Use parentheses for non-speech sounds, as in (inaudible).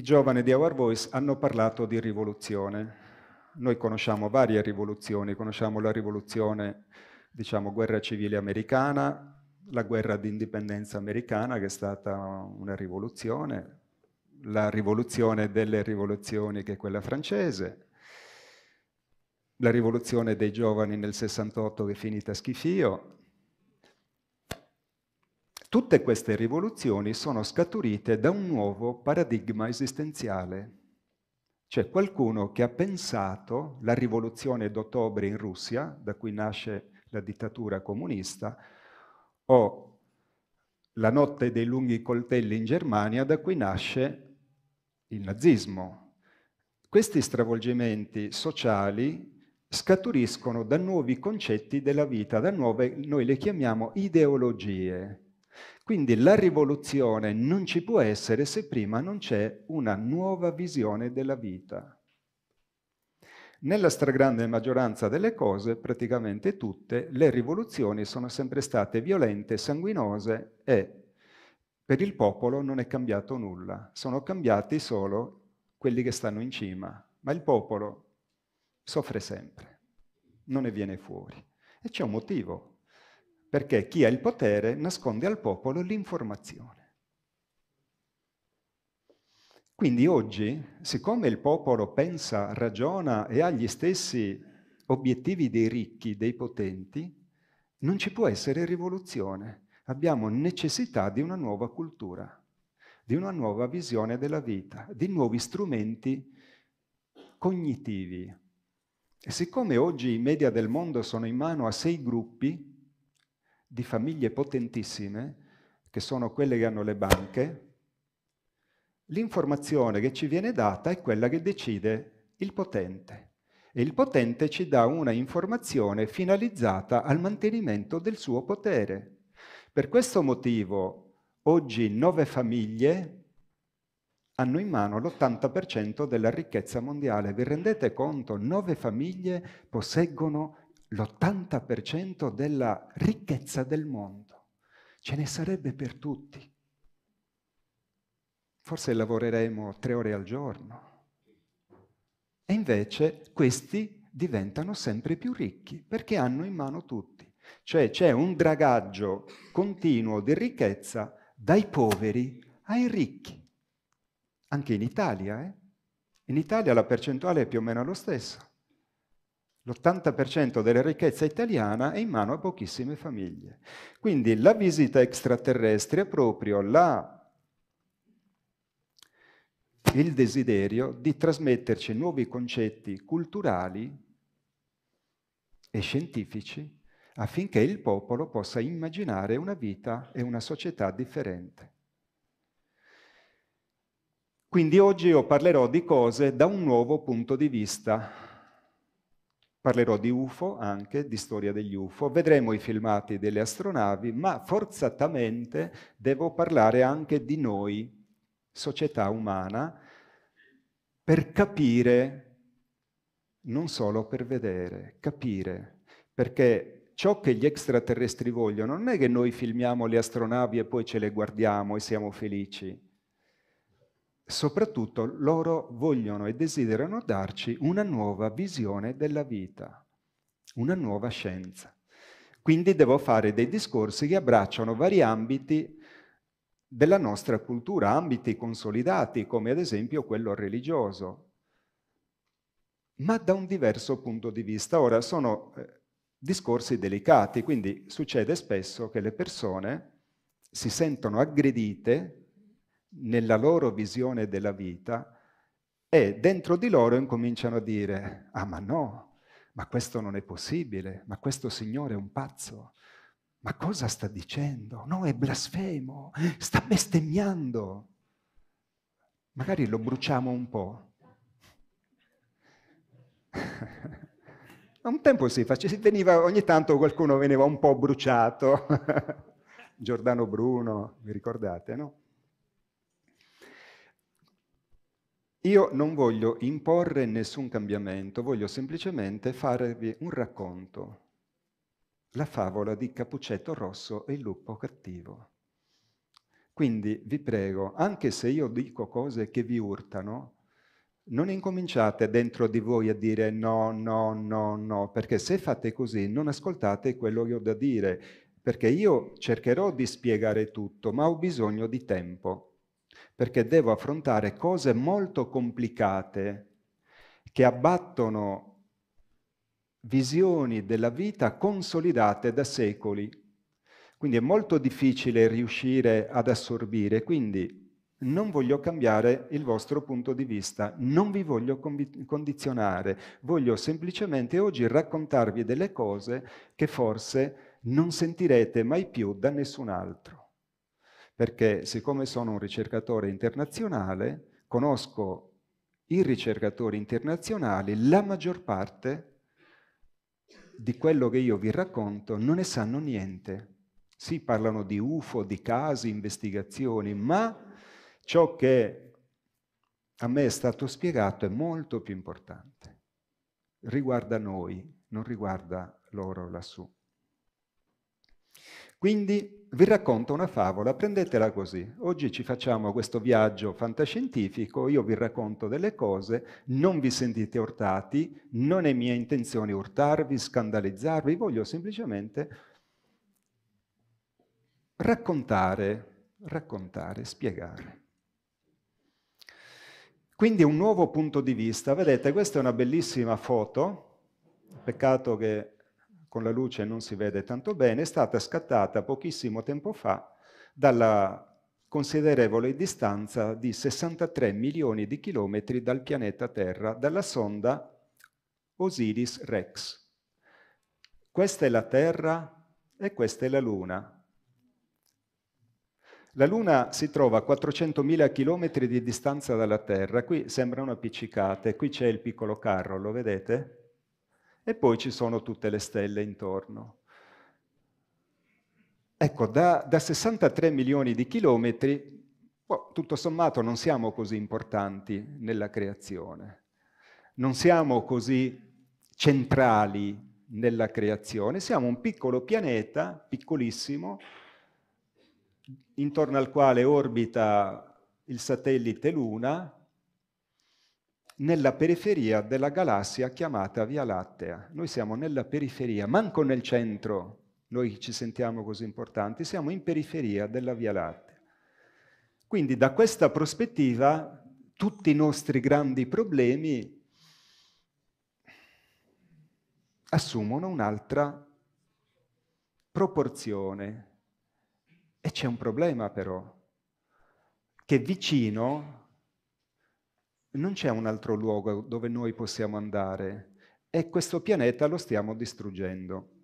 i giovani di Our Voice hanno parlato di rivoluzione. Noi conosciamo varie rivoluzioni, conosciamo la rivoluzione, diciamo, guerra civile americana, la guerra d'indipendenza americana che è stata una rivoluzione, la rivoluzione delle rivoluzioni che è quella francese, la rivoluzione dei giovani nel 68 che è finita schifio, Tutte queste rivoluzioni sono scaturite da un nuovo paradigma esistenziale. C'è qualcuno che ha pensato la rivoluzione d'ottobre in Russia, da cui nasce la dittatura comunista, o la notte dei lunghi coltelli in Germania, da cui nasce il nazismo. Questi stravolgimenti sociali scaturiscono da nuovi concetti della vita, da nuove, noi le chiamiamo ideologie, quindi la rivoluzione non ci può essere se prima non c'è una nuova visione della vita. Nella stragrande maggioranza delle cose, praticamente tutte, le rivoluzioni sono sempre state violente, sanguinose e per il popolo non è cambiato nulla, sono cambiati solo quelli che stanno in cima, ma il popolo soffre sempre, non ne viene fuori. E c'è un motivo, perché chi ha il potere nasconde al popolo l'informazione. Quindi oggi, siccome il popolo pensa, ragiona e ha gli stessi obiettivi dei ricchi, dei potenti, non ci può essere rivoluzione. Abbiamo necessità di una nuova cultura, di una nuova visione della vita, di nuovi strumenti cognitivi. E siccome oggi i media del mondo sono in mano a sei gruppi, di famiglie potentissime, che sono quelle che hanno le banche, l'informazione che ci viene data è quella che decide il potente. E il potente ci dà una informazione finalizzata al mantenimento del suo potere. Per questo motivo oggi nove famiglie hanno in mano l'80% della ricchezza mondiale. Vi rendete conto? Nove famiglie posseggono l'80% della ricchezza del mondo. Ce ne sarebbe per tutti. Forse lavoreremo tre ore al giorno. E invece questi diventano sempre più ricchi perché hanno in mano tutti. Cioè c'è un dragaggio continuo di ricchezza dai poveri ai ricchi. Anche in Italia, eh? In Italia la percentuale è più o meno lo stesso. L'80% della ricchezza italiana è in mano a pochissime famiglie. Quindi la visita extraterrestre è proprio la il desiderio di trasmetterci nuovi concetti culturali e scientifici affinché il popolo possa immaginare una vita e una società differente. Quindi oggi io parlerò di cose da un nuovo punto di vista Parlerò di UFO anche, di storia degli UFO, vedremo i filmati delle astronavi, ma forzatamente devo parlare anche di noi, società umana, per capire, non solo per vedere, capire, perché ciò che gli extraterrestri vogliono non è che noi filmiamo le astronavi e poi ce le guardiamo e siamo felici, soprattutto loro vogliono e desiderano darci una nuova visione della vita, una nuova scienza. Quindi devo fare dei discorsi che abbracciano vari ambiti della nostra cultura, ambiti consolidati come ad esempio quello religioso, ma da un diverso punto di vista. Ora sono eh, discorsi delicati, quindi succede spesso che le persone si sentono aggredite nella loro visione della vita e dentro di loro incominciano a dire, ah ma no, ma questo non è possibile, ma questo Signore è un pazzo, ma cosa sta dicendo? No, è blasfemo, sta bestemmiando. Magari lo bruciamo un po'. (laughs) un tempo si faceva, veniva, ogni tanto qualcuno veniva un po' bruciato. (laughs) Giordano Bruno, vi ricordate, no? Io non voglio imporre nessun cambiamento, voglio semplicemente farvi un racconto. La favola di Capuccetto Rosso e il lupo cattivo. Quindi vi prego, anche se io dico cose che vi urtano, non incominciate dentro di voi a dire no, no, no, no, perché se fate così non ascoltate quello che ho da dire, perché io cercherò di spiegare tutto, ma ho bisogno di tempo perché devo affrontare cose molto complicate che abbattono visioni della vita consolidate da secoli. Quindi è molto difficile riuscire ad assorbire, quindi non voglio cambiare il vostro punto di vista, non vi voglio condizionare, voglio semplicemente oggi raccontarvi delle cose che forse non sentirete mai più da nessun altro perché siccome sono un ricercatore internazionale, conosco i ricercatori internazionali, la maggior parte di quello che io vi racconto non ne sanno niente. Sì, parlano di UFO, di casi, investigazioni, ma ciò che a me è stato spiegato è molto più importante. Riguarda noi, non riguarda loro lassù. Quindi vi racconto una favola, prendetela così. Oggi ci facciamo questo viaggio fantascientifico, io vi racconto delle cose, non vi sentite urtati, non è mia intenzione urtarvi, scandalizzarvi, voglio semplicemente raccontare, raccontare, spiegare. Quindi un nuovo punto di vista. Vedete, questa è una bellissima foto, peccato che con la luce non si vede tanto bene, è stata scattata pochissimo tempo fa dalla considerevole distanza di 63 milioni di chilometri dal pianeta Terra, dalla sonda Osiris-Rex. Questa è la Terra e questa è la Luna. La Luna si trova a 400.000 km di distanza dalla Terra, qui sembrano appiccicate, qui c'è il piccolo carro, lo vedete? e poi ci sono tutte le stelle intorno. Ecco, da, da 63 milioni di chilometri, boh, tutto sommato non siamo così importanti nella creazione, non siamo così centrali nella creazione, siamo un piccolo pianeta, piccolissimo, intorno al quale orbita il satellite Luna, nella periferia della galassia chiamata Via Lattea. Noi siamo nella periferia, manco nel centro, noi ci sentiamo così importanti, siamo in periferia della Via Lattea. Quindi da questa prospettiva tutti i nostri grandi problemi assumono un'altra proporzione. E c'è un problema però, che vicino non c'è un altro luogo dove noi possiamo andare e questo pianeta lo stiamo distruggendo.